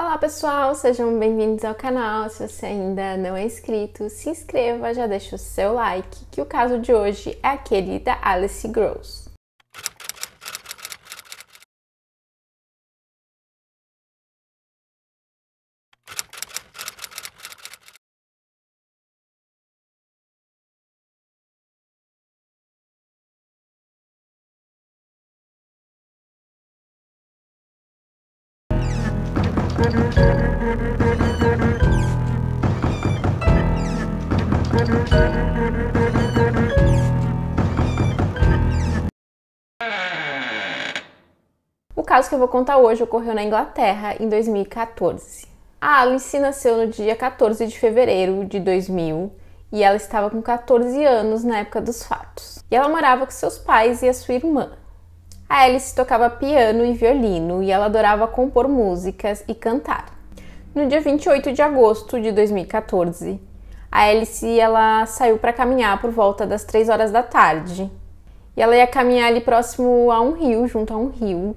Olá pessoal, sejam bem-vindos ao canal. Se você ainda não é inscrito, se inscreva, já deixa o seu like, que o caso de hoje é aquele da Alice Gross. O caso que eu vou contar hoje ocorreu na Inglaterra em 2014. A Alice nasceu no dia 14 de fevereiro de 2000 e ela estava com 14 anos na época dos fatos. E ela morava com seus pais e a sua irmã. A Alice tocava piano e violino e ela adorava compor músicas e cantar. No dia 28 de agosto de 2014, a Alice ela saiu para caminhar por volta das 3 horas da tarde. E ela ia caminhar ali próximo a um rio, junto a um rio,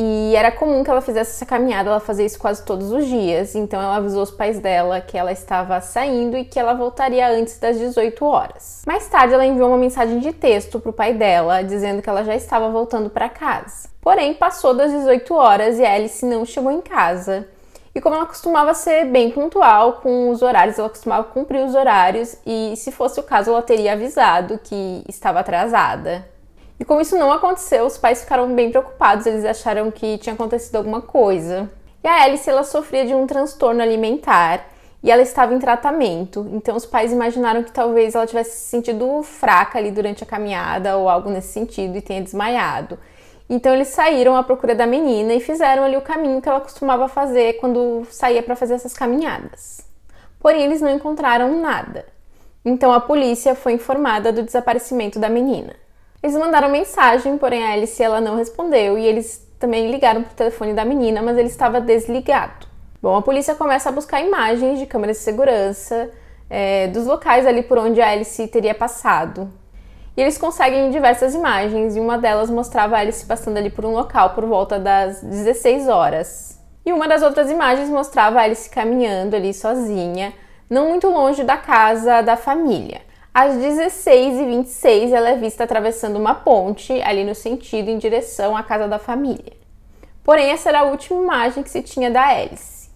e era comum que ela fizesse essa caminhada, ela fazia isso quase todos os dias. Então ela avisou os pais dela que ela estava saindo e que ela voltaria antes das 18 horas. Mais tarde, ela enviou uma mensagem de texto para o pai dela, dizendo que ela já estava voltando para casa. Porém, passou das 18 horas e a Alice não chegou em casa. E como ela costumava ser bem pontual com os horários, ela costumava cumprir os horários e, se fosse o caso, ela teria avisado que estava atrasada. E como isso não aconteceu, os pais ficaram bem preocupados, eles acharam que tinha acontecido alguma coisa. E a Alice ela sofria de um transtorno alimentar e ela estava em tratamento. Então os pais imaginaram que talvez ela tivesse se sentido fraca ali durante a caminhada ou algo nesse sentido e tenha desmaiado. Então eles saíram à procura da menina e fizeram ali o caminho que ela costumava fazer quando saía para fazer essas caminhadas. Porém, eles não encontraram nada. Então a polícia foi informada do desaparecimento da menina. Eles mandaram mensagem, porém a Alice ela não respondeu e eles também ligaram pro telefone da menina, mas ele estava desligado. Bom, a polícia começa a buscar imagens de câmeras de segurança é, dos locais ali por onde a Alice teria passado. E eles conseguem diversas imagens e uma delas mostrava a Alice passando ali por um local por volta das 16 horas. E uma das outras imagens mostrava a Alice caminhando ali sozinha, não muito longe da casa da família. Às 16h26, ela é vista atravessando uma ponte, ali no sentido em direção à casa da família. Porém, essa era a última imagem que se tinha da Alice.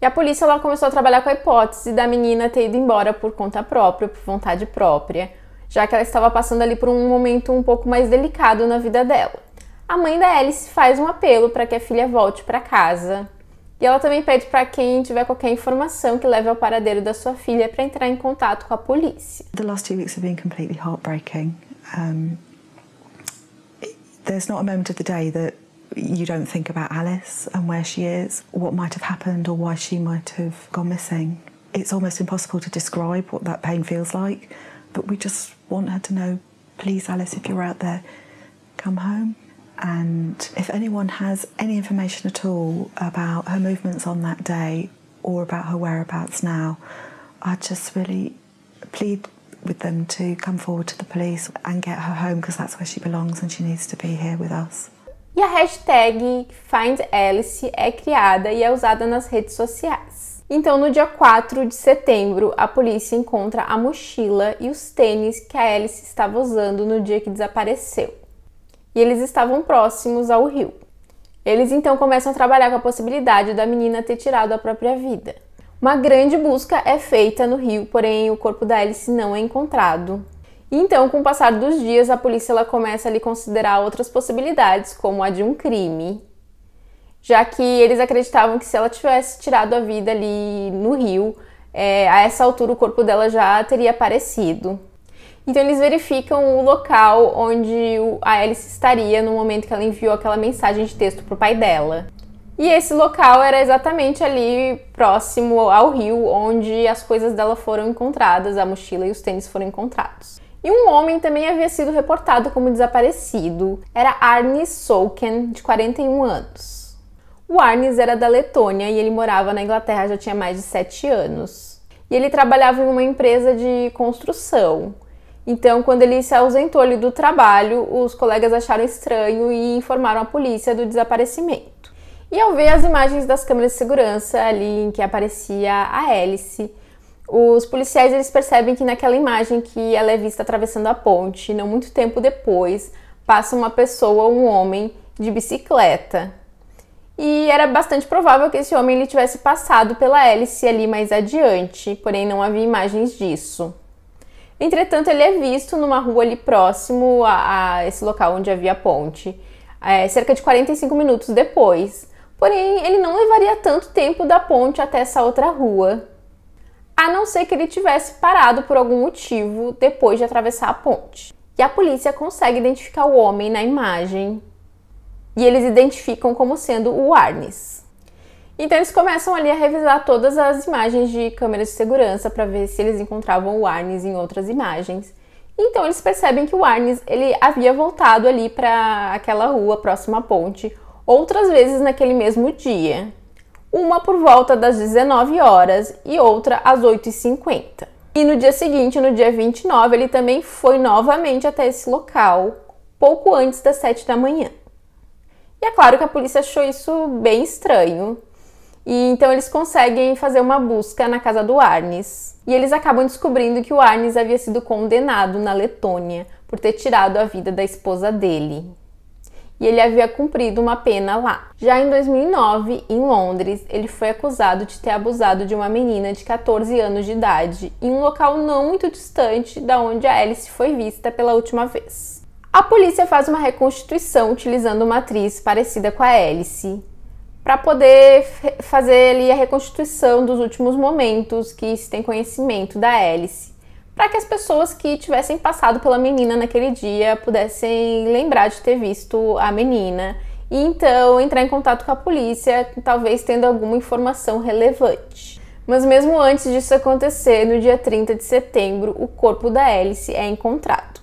E a polícia ela começou a trabalhar com a hipótese da menina ter ido embora por conta própria, por vontade própria, já que ela estava passando ali por um momento um pouco mais delicado na vida dela. A mãe da Alice faz um apelo para que a filha volte para casa, E ela também pede para quem tiver qualquer informação que leve ao paradeiro da sua filha para entrar em contato com a polícia. The last two weeks have been completely heartbreaking. Um, there's not a moment of the day that you don't think about Alice and where she is, what might have happened or why she might have gone missing. It's almost impossible to describe what that pain feels like, but we just want her to know, please Alice if you're out there, come home. And if anyone has any information at all about her movements on that day or about her whereabouts now, I just really plead with them to come forward to the police and get her home because that's where she belongs and she needs to be here with us. E a hashtag FindAlice é criada e é usada nas redes sociais. Então, no dia 4 de setembro, a polícia encontra a mochila e os tênis que a Alice estava usando no dia que desapareceu e eles estavam próximos ao rio. Eles então começam a trabalhar com a possibilidade da menina ter tirado a própria vida. Uma grande busca é feita no rio, porém o corpo da Alice não é encontrado. E então, com o passar dos dias, a polícia ela começa a lhe considerar outras possibilidades, como a de um crime, já que eles acreditavam que se ela tivesse tirado a vida ali no rio, é, a essa altura o corpo dela já teria aparecido. Então eles verificam o local onde a Alice estaria no momento que ela enviou aquela mensagem de texto pro pai dela. E esse local era exatamente ali próximo ao rio onde as coisas dela foram encontradas, a mochila e os tênis foram encontrados. E um homem também havia sido reportado como desaparecido. Era Arnis Solken, de 41 anos. O Arnes era da Letônia e ele morava na Inglaterra já tinha mais de 7 anos. E ele trabalhava em uma empresa de construção. Então, quando ele se ausentou ali do trabalho, os colegas acharam estranho e informaram a polícia do desaparecimento. E ao ver as imagens das câmeras de segurança ali em que aparecia a hélice, os policiais eles percebem que naquela imagem que ela é vista atravessando a ponte, não muito tempo depois, passa uma pessoa, um homem, de bicicleta. E era bastante provável que esse homem ele tivesse passado pela hélice ali mais adiante, porém não havia imagens disso. Entretanto, ele é visto numa rua ali próximo a, a esse local onde havia a ponte, é, cerca de 45 minutos depois. Porém, ele não levaria tanto tempo da ponte até essa outra rua, a não ser que ele tivesse parado por algum motivo depois de atravessar a ponte. E a polícia consegue identificar o homem na imagem e eles identificam como sendo o Arnes. Então eles começam ali a revisar todas as imagens de câmeras de segurança para ver se eles encontravam o Arnes em outras imagens. Então eles percebem que o Arnes ele havia voltado ali para aquela rua próxima à ponte outras vezes naquele mesmo dia. Uma por volta das 19 horas e outra às 8h50. E no dia seguinte, no dia 29, ele também foi novamente até esse local, pouco antes das 7 da manhã. E é claro que a polícia achou isso bem estranho, e então eles conseguem fazer uma busca na casa do Arnes. E eles acabam descobrindo que o Arnes havia sido condenado na Letônia por ter tirado a vida da esposa dele. E ele havia cumprido uma pena lá. Já em 2009, em Londres, ele foi acusado de ter abusado de uma menina de 14 anos de idade em um local não muito distante da onde a Alice foi vista pela última vez. A polícia faz uma reconstituição utilizando uma atriz parecida com a Alice, para poder fazer ali a reconstituição dos últimos momentos que se tem conhecimento da hélice, para que as pessoas que tivessem passado pela menina naquele dia pudessem lembrar de ter visto a menina e então entrar em contato com a polícia, talvez tendo alguma informação relevante. Mas mesmo antes disso acontecer, no dia 30 de setembro, o corpo da hélice é encontrado.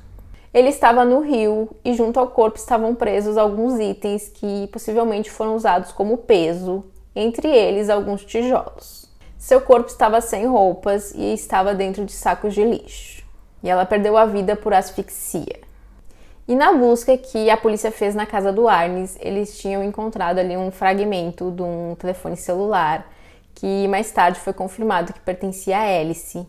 Ele estava no rio e junto ao corpo estavam presos alguns itens que possivelmente foram usados como peso, entre eles alguns tijolos. Seu corpo estava sem roupas e estava dentro de sacos de lixo. E ela perdeu a vida por asfixia. E na busca que a polícia fez na casa do Arnes, eles tinham encontrado ali um fragmento de um telefone celular que mais tarde foi confirmado que pertencia a hélice.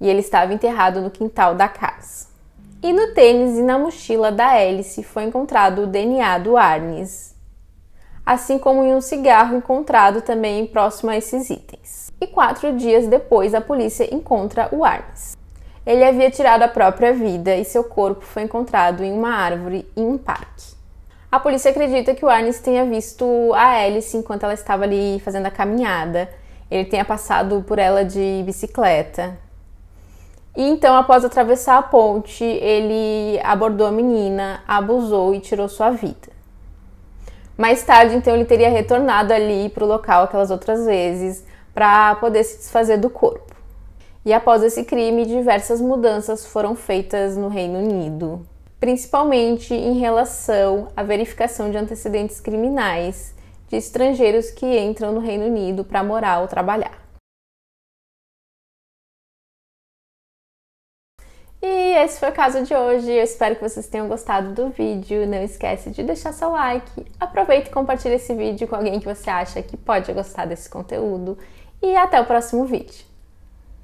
E ele estava enterrado no quintal da casa. E no tênis e na mochila da hélice foi encontrado o DNA do Arnes, assim como em um cigarro encontrado também próximo a esses itens. E quatro dias depois, a polícia encontra o Arnes. Ele havia tirado a própria vida e seu corpo foi encontrado em uma árvore em um parque. A polícia acredita que o Arnes tenha visto a hélice enquanto ela estava ali fazendo a caminhada. Ele tenha passado por ela de bicicleta. E então, após atravessar a ponte, ele abordou a menina, abusou e tirou sua vida. Mais tarde, então, ele teria retornado ali para o local aquelas outras vezes para poder se desfazer do corpo. E após esse crime, diversas mudanças foram feitas no Reino Unido, principalmente em relação à verificação de antecedentes criminais de estrangeiros que entram no Reino Unido para morar ou trabalhar. esse foi o caso de hoje. Eu espero que vocês tenham gostado do vídeo. Não esquece de deixar seu like. Aproveita e compartilha esse vídeo com alguém que você acha que pode gostar desse conteúdo. E até o próximo vídeo.